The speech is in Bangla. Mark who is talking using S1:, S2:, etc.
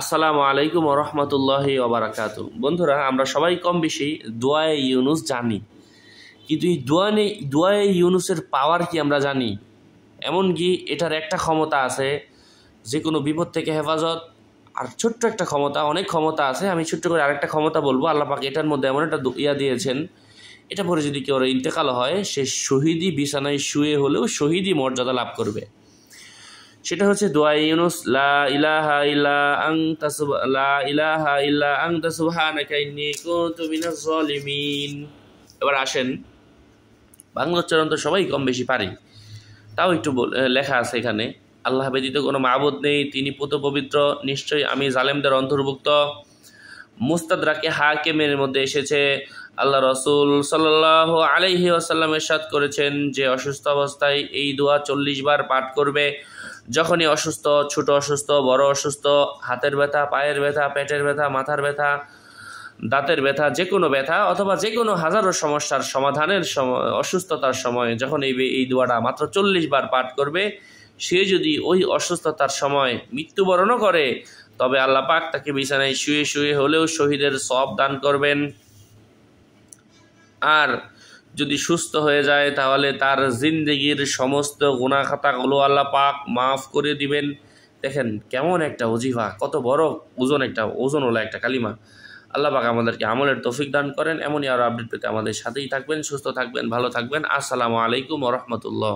S1: আসসালামু আলাইকুম রহমতুল্লাহ ওবরাকাত বন্ধুরা আমরা সবাই কম বেশি দোয়ায় ইউনুস জানি কিন্তু এই দোয়া নেই ইউনুসের পাওয়ার কি আমরা জানি এমনকি এটার একটা ক্ষমতা আছে যে কোনো বিপদ থেকে হেফাজত আর ছোট্ট একটা ক্ষমতা অনেক ক্ষমতা আছে আমি ছোট্ট করে আরেকটা ক্ষমতা বলবো আল্লাপাক এটার মধ্যে এমন একটা ইয়া দিয়েছেন এটা পরে যদি কেউ ইন্তেকাল হয় সে শহীদি বিছানায় শুয়ে হলেও শহীদি মর্যাদা লাভ করবে সেটা হচ্ছে দোয়া ইউনুস লা ইলাহা আং আনতা লা ইলাহা ইল্লা আনতা সুবহানাকা ইন্নী কুনতু মিনাজ জালিমিন এবার আসেন বাংলা উচ্চারণ তো সবাই কম বেশি পারি তাও একটু লেখা আছে এখানে আল্লাহ ব্যতীত কোনো মাবুদ নেই তিনি পুত পবিত্র নিশ্চয়ই আমি জালেমদের অন্তর্ভুক্ত মুস্তাদরাকে হাকেমের মধ্যে এসেছে আল্লাহ রসুল সাল্লাহ আলাইহি আসাল্লাম এরশাদ করেছেন যে অসুস্থ অবস্থায় এই দোয়া চল্লিশ বার পাঠ করবে যখনই অসুস্থ ছোট অসুস্থ বড় অসুস্থ হাতের ব্যথা পায়ের ব্যথা পেটের ব্যথা মাথার ব্যথা দাঁতের ব্যথা যে কোনো ব্যথা অথবা যে কোনো হাজারো সমস্যার সমাধানের অসুস্থতার সময় যখন এই এই দোয়াটা মাত্র চল্লিশ বার পাঠ করবে সে যদি ওই অসুস্থতার সময় মৃত্যুবরণও করে তবে আল্লাহ পাক তাকে বিছানায় শুয়ে শুয়ে হলেও শহীদের সব দান করবেন আর যদি সুস্থ হয়ে যায় তাহলে তার জিন্দগির সমস্ত গুণা খাতাগুলো আল্লাহ পাক মাফ করে দিবেন দেখেন কেমন একটা অজিফা কত বড় ওজন একটা ওজন হলো একটা কালিমা আল্লাহ পাক আমাদেরকে আমলের তৌফিক দান করেন এমনই আরও আপডেট পেতে আমাদের সাথেই থাকবেন সুস্থ থাকবেন ভালো থাকবেন আসসালামু আলাইকুম রহমতুল্লাহ